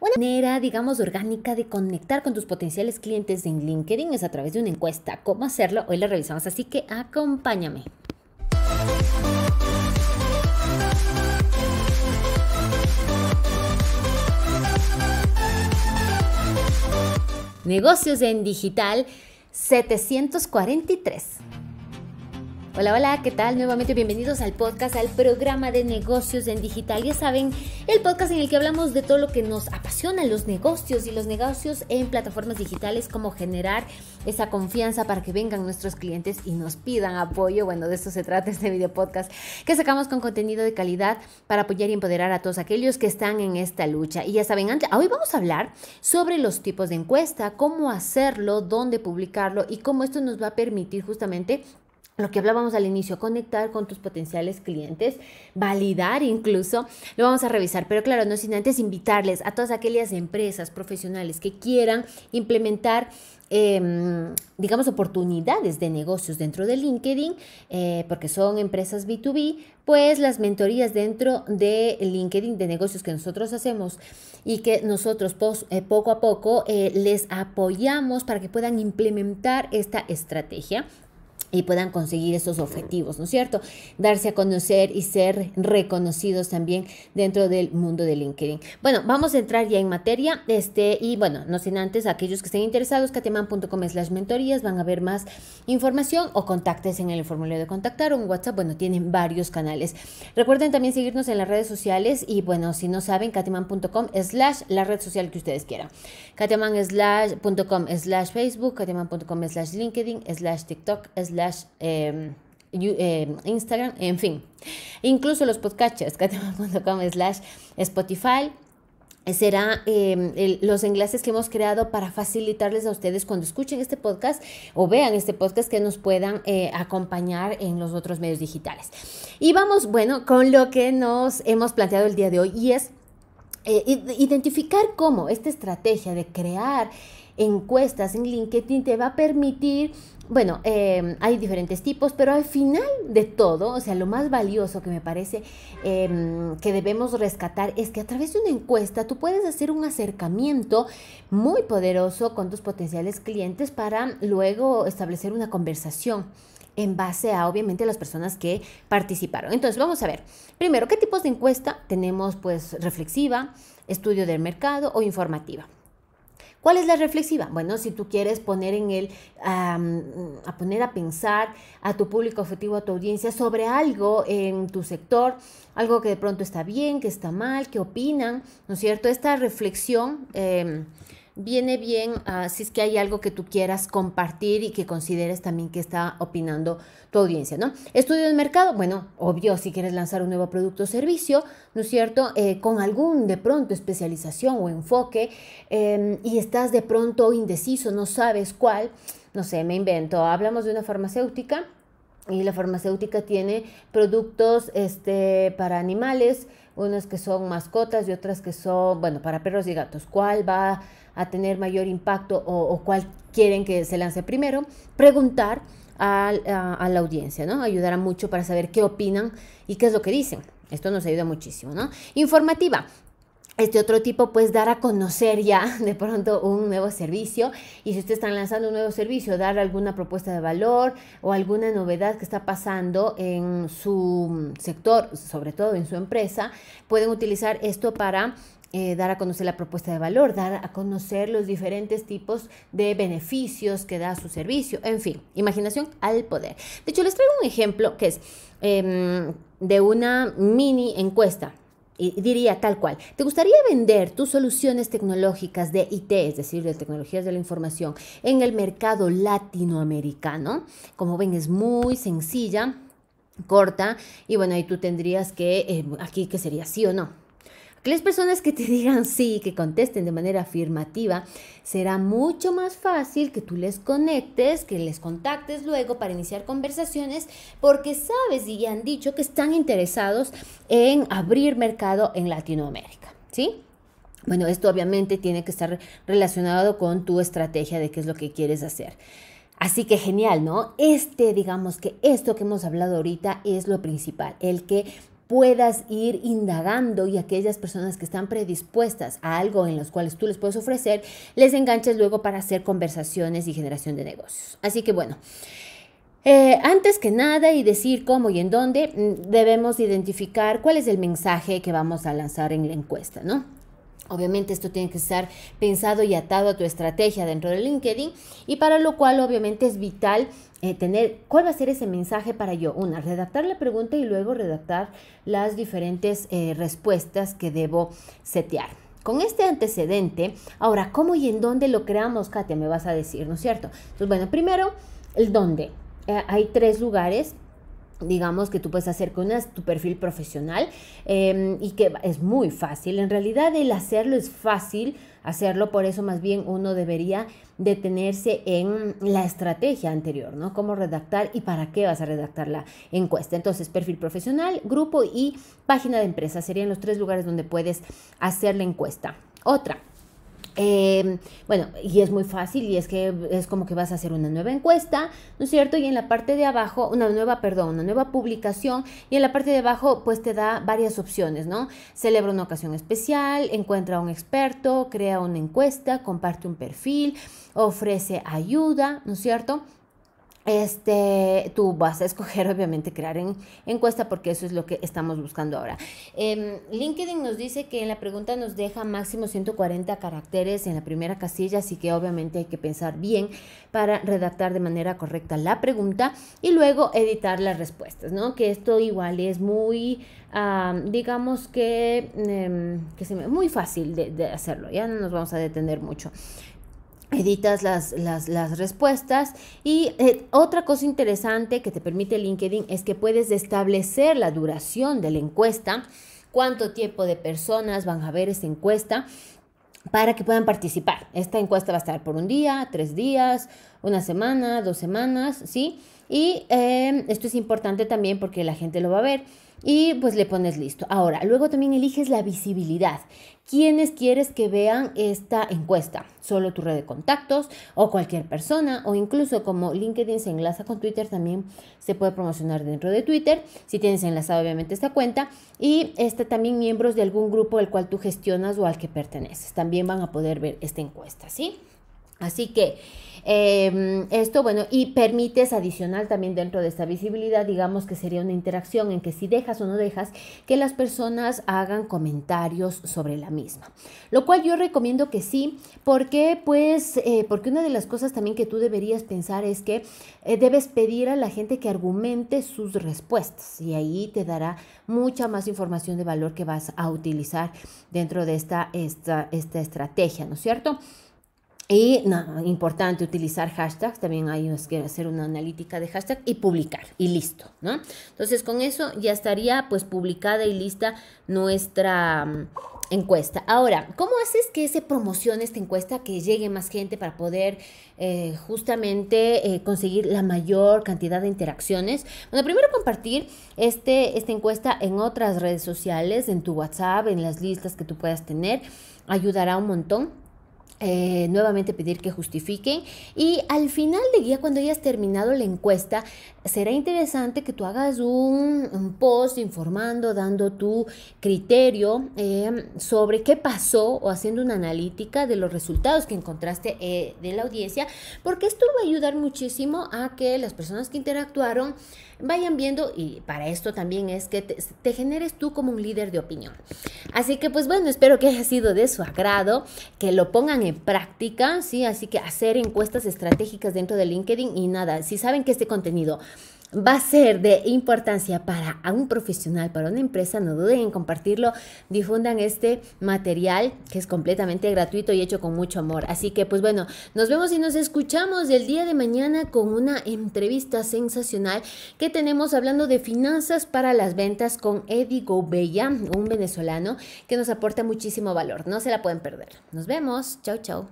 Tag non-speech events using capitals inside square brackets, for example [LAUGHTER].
Una manera, digamos, orgánica de conectar con tus potenciales clientes en LinkedIn es a través de una encuesta. ¿Cómo hacerlo? Hoy la revisamos, así que acompáñame. Negocios en digital 743. Hola, hola, ¿qué tal? Nuevamente bienvenidos al podcast, al programa de negocios en digital. Ya saben, el podcast en el que hablamos de todo lo que nos apasiona, los negocios y los negocios en plataformas digitales, cómo generar esa confianza para que vengan nuestros clientes y nos pidan apoyo. Bueno, de eso se trata este video podcast que sacamos con contenido de calidad para apoyar y empoderar a todos aquellos que están en esta lucha. Y ya saben, hoy vamos a hablar sobre los tipos de encuesta, cómo hacerlo, dónde publicarlo y cómo esto nos va a permitir justamente lo que hablábamos al inicio, conectar con tus potenciales clientes, validar incluso, lo vamos a revisar, pero claro, no sin antes invitarles a todas aquellas empresas profesionales que quieran implementar em, digamos, oportunidades de negocios dentro de LinkedIn, eh, porque son empresas B2B, pues las mentorías dentro de LinkedIn de negocios que nosotros hacemos y que nosotros eh, poco a poco eh, les apoyamos para que puedan implementar esta estrategia y puedan conseguir esos objetivos, ¿no es cierto? Darse a conocer y ser reconocidos también dentro del mundo de LinkedIn. Bueno, vamos a entrar ya en materia, este, y bueno, no sin antes, aquellos que estén interesados, cateman.com slash mentorías, van a ver más información o contactes en el formulario de contactar o en WhatsApp, bueno, tienen varios canales. Recuerden también seguirnos en las redes sociales y bueno, si no saben, cateman.com slash la red social que ustedes quieran. cateman.com slash Facebook, cateman.com slash LinkedIn, slash TikTok, slash Em, em, Instagram, en fin. Incluso los podcasts, [LAUGHS] catema.com slash Spotify, será em, los enlaces que hemos creado para facilitarles a ustedes cuando escuchen este podcast o vean este podcast que nos puedan eh, acompañar en los otros medios digitales. Y vamos, bueno, con lo que nos hemos planteado el día de hoy y es eh, identificar cómo esta estrategia de crear encuestas en LinkedIn te va a permitir bueno, em, hay diferentes tipos, pero al final de todo, o sea, lo más valioso que me parece em, que debemos rescatar es que a través de una encuesta tú puedes hacer un acercamiento muy poderoso con tus potenciales clientes para luego establecer una conversación en base a obviamente las personas que participaron. Entonces, vamos a ver, primero, ¿qué tipos de encuesta tenemos? Pues reflexiva, estudio del mercado o informativa. ¿Cuál es la reflexiva? Bueno, si tú quieres poner en él, a poner a pensar a tu público objetivo, a tu audiencia sobre algo en tu sector, algo que de pronto está bien, que está mal, que opinan, ¿no es cierto? Esta reflexión... Em, viene bien ah, si es que hay algo que tú quieras compartir y que consideres también que está opinando tu audiencia, ¿no? Estudio del mercado, bueno, obvio, si quieres lanzar un nuevo producto o servicio, ¿no es cierto? Eh, con algún de pronto especialización o enfoque em, y estás de pronto indeciso, no sabes cuál, no sé, me invento, hablamos de una farmacéutica y la farmacéutica tiene productos este, para animales, unas que son mascotas y otras que son, bueno, para perros y gatos, cuál va a tener mayor impacto o, cuál quieren que se lance primero, preguntar a, a, la audiencia, ¿no? Ayudará mucho para saber qué opinan y qué es lo que dicen. Esto nos ayuda muchísimo, ¿no? Informativa este otro tipo, pues dar a conocer ya [LAUGHS] de pronto un nuevo servicio y si ustedes están lanzando un nuevo servicio, dar alguna propuesta de valor o alguna novedad que está pasando en su mm, sector, sobre todo en su empresa, pueden utilizar esto para eh, dar a conocer la propuesta de valor, dar a conocer los diferentes tipos de beneficios que da su servicio, en fin, imaginación al poder. De hecho, les traigo un ejemplo que es em, de una mini encuesta diría tal cual, ¿te gustaría vender tus soluciones tecnológicas de IT, es decir, de tecnologías de la información, en el mercado latinoamericano? Como ven, es muy sencilla, corta, y bueno, ahí tú tendrías que, eh, aquí que sería sí o no, las personas que te digan sí, que contesten de manera afirmativa, será mucho más fácil que tú les conectes, que les contactes luego para iniciar conversaciones, porque sabes y han dicho que están interesados en abrir mercado en Latinoamérica, ¿sí? Bueno, esto obviamente tiene que estar relacionado con tu estrategia de qué es lo que quieres hacer. Así que genial, ¿no? Este, digamos que esto que hemos hablado ahorita es lo principal, el que puedas ir indagando y aquellas personas que están predispuestas a algo en los cuales tú les puedes ofrecer, les enganches luego para hacer conversaciones y generación de negocios. Así que bueno. Eh, antes que nada y decir cómo y en dónde, mm, debemos identificar cuál es el mensaje que vamos a lanzar en la encuesta, ¿no? Obviamente esto tiene que estar pensado y atado a tu estrategia dentro de LinkedIn y para lo cual obviamente es vital eh, tener cuál va a ser ese mensaje para yo. Una, redactar la pregunta y luego redactar las diferentes eh, respuestas que debo setear. Con este antecedente, ahora, ¿cómo y en dónde lo creamos, Katia? Me vas a decir, ¿no es cierto? Entonces, bueno, primero, el dónde. Eh, hay tres lugares digamos que tú puedes hacer con una, tu perfil profesional em, y que es muy fácil. En realidad el hacerlo es fácil hacerlo, por eso más bien uno debería detenerse en la estrategia anterior, ¿no? Cómo redactar y para qué vas a redactar la encuesta. Entonces, perfil profesional, grupo y página de empresa serían los tres lugares donde puedes hacer la encuesta. Otra, Em, bueno, y es muy fácil y es que es como que vas a hacer una nueva encuesta, ¿no es cierto? Y en la parte de abajo, una nueva, perdón, una nueva publicación y en la parte de abajo pues te da varias opciones, ¿no? Celebra una ocasión especial, encuentra un experto, crea una encuesta, comparte un perfil, ofrece ayuda, ¿no es cierto? Este, tú vas a escoger, [LAUGHS] obviamente, crear en, encuesta porque eso es lo que estamos buscando ahora. Em, LinkedIn nos dice que en la pregunta nos deja máximo 140 caracteres en la primera casilla, así que obviamente hay que pensar bien para redactar de manera correcta la pregunta y luego editar las respuestas, ¿no? Que esto igual es muy, digamos que, em, se muy fácil de, de hacerlo, ya no nos vamos a detener mucho editas las, respuestas. Y eh, otra cosa interesante que te permite LinkedIn es que puedes establecer la duración de la encuesta, cuánto tiempo de personas van a ver esta encuesta para que puedan participar. Esta encuesta va a estar por un día, tres días, una semana, dos semanas, ¿sí? Y eh, esto es importante también porque la gente lo va a ver y pues le pones listo. Ahora, luego también eliges la visibilidad. ¿Quiénes quieres que vean esta encuesta? ¿Solo tu red de contactos o cualquier persona? O incluso como LinkedIn se enlaza con Twitter, también se puede promocionar dentro de Twitter, si tienes enlazado obviamente esta cuenta. Y está también miembros de algún grupo al cual tú gestionas o al que perteneces. También van a poder ver esta encuesta, ¿sí? Así que em, esto, bueno, y permites adicional también dentro de esta visibilidad, digamos que sería una interacción en que si dejas o no dejas que las personas hagan comentarios sobre la misma. Lo cual yo recomiendo que sí, porque pues, eh, porque una de las cosas también que tú deberías pensar es que eh, debes pedir a la gente que argumente sus respuestas y ahí te dará mucha más información de valor que vas a utilizar dentro de esta, esta estrategia, ¿no es cierto? Y no, importante utilizar hashtags, también hay que hacer una analítica de hashtag y publicar y listo, ¿no? Entonces con eso ya estaría pues publicada y lista nuestra mm, encuesta. Ahora, ¿cómo haces que se promocione esta encuesta, que llegue más gente para poder eh, justamente eh, conseguir la mayor cantidad de interacciones? Bueno, primero compartir este, esta encuesta en otras redes sociales, en tu WhatsApp, en las listas que tú puedas tener, ayudará un montón eh, nuevamente pedir que justifiquen y al final de día cuando hayas terminado la encuesta será interesante que tú hagas un, post informando dando tu criterio em, sobre qué pasó o haciendo una analítica de los resultados que encontraste eh, de la audiencia porque esto va a ayudar muchísimo a que las personas que interactuaron vayan viendo y para esto también es que te, generes tú como un líder de opinión. Así que pues bueno, espero que haya sido de su agrado, que lo pongan en práctica, ¿sí? Así que hacer encuestas estratégicas dentro de LinkedIn y nada, si saben que este contenido va a ser de importancia para un profesional, para una empresa, no duden en compartirlo, difundan este material que es completamente gratuito y hecho con mucho amor. Así que pues bueno, nos vemos y nos escuchamos el día de mañana con una entrevista sensacional que tenemos hablando de finanzas para las ventas con Eddie Gobella, un venezolano que nos aporta muchísimo valor. No se la pueden perder. Nos vemos. Chao, chao.